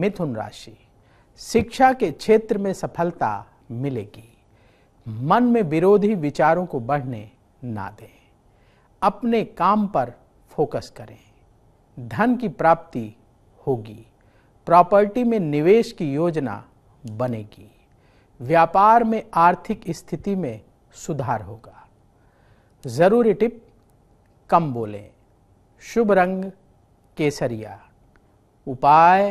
मिथुन राशि शिक्षा के क्षेत्र में सफलता मिलेगी मन में विरोधी विचारों को बढ़ने ना दें अपने काम पर फोकस करें धन की प्राप्ति होगी प्रॉपर्टी में निवेश की योजना बनेगी व्यापार में आर्थिक स्थिति में सुधार होगा ज़रूरी टिप कम बोलें शुभ रंग केसरिया उपाय